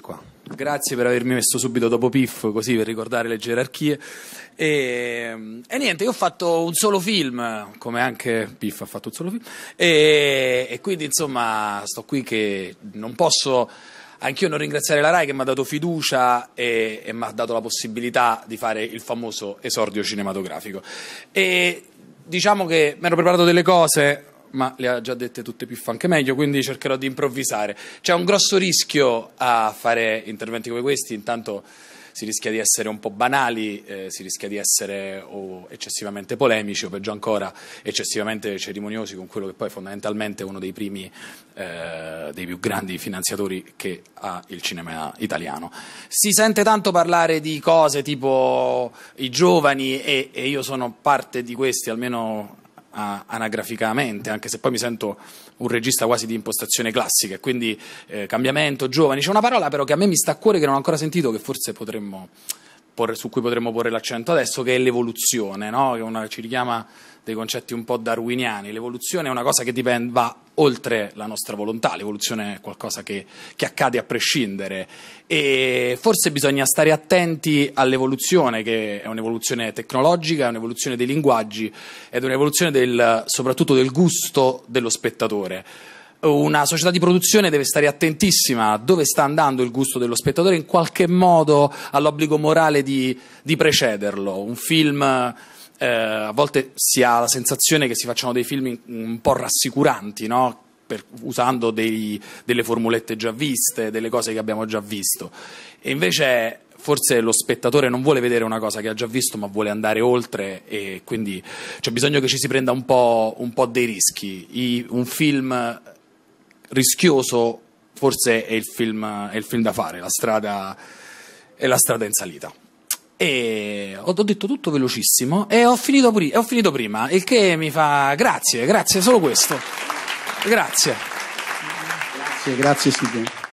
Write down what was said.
Qua. Grazie per avermi messo subito dopo Piff, così per ricordare le gerarchie. E, e, niente, io ho fatto un solo film, come anche Piff ha fatto un solo film, e, e quindi insomma sto qui che non posso anch'io non ringraziare la RAI che mi ha dato fiducia e, e mi ha dato la possibilità di fare il famoso esordio cinematografico. E diciamo che mi ero preparato delle cose, ma le ha già dette tutte più fan che meglio, quindi cercherò di improvvisare. C'è un grosso rischio a fare interventi come questi, intanto si rischia di essere un po' banali, eh, si rischia di essere o eccessivamente polemici o peggio ancora eccessivamente cerimoniosi con quello che poi fondamentalmente è uno dei primi, eh, dei più grandi finanziatori che ha il cinema italiano. Si sente tanto parlare di cose tipo i giovani e, e io sono parte di questi, almeno a, anagraficamente, anche se poi mi sento un regista quasi di impostazione classica, quindi eh, cambiamento, giovani, c'è una parola però che a me mi sta a cuore che non ho ancora sentito che forse potremmo porre, su cui potremmo porre l'accento adesso, che è l'evoluzione, no? che una, ci richiama dei concetti un po' darwiniani. L'evoluzione è una cosa che dipende, va oltre la nostra volontà, l'evoluzione è qualcosa che, che accade a prescindere e forse bisogna stare attenti all'evoluzione, che è un'evoluzione tecnologica, è un'evoluzione dei linguaggi ed è un'evoluzione del, soprattutto del gusto dello spettatore una società di produzione deve stare attentissima a dove sta andando il gusto dello spettatore, in qualche modo all'obbligo morale di, di precederlo. Un film. Eh, a volte si ha la sensazione che si facciano dei film un po' rassicuranti, no? Per, usando dei, delle formulette già viste, delle cose che abbiamo già visto. E invece forse lo spettatore non vuole vedere una cosa che ha già visto, ma vuole andare oltre e quindi c'è bisogno che ci si prenda un po', un po dei rischi. I, un film rischioso forse è il film, è il film da fare, la strada, è la strada in salita. E ho detto tutto velocissimo e ho finito, pr- ho finito prima, il che mi fa grazie, grazie, solo questo. Grazie. Grazie, grazie Silvio.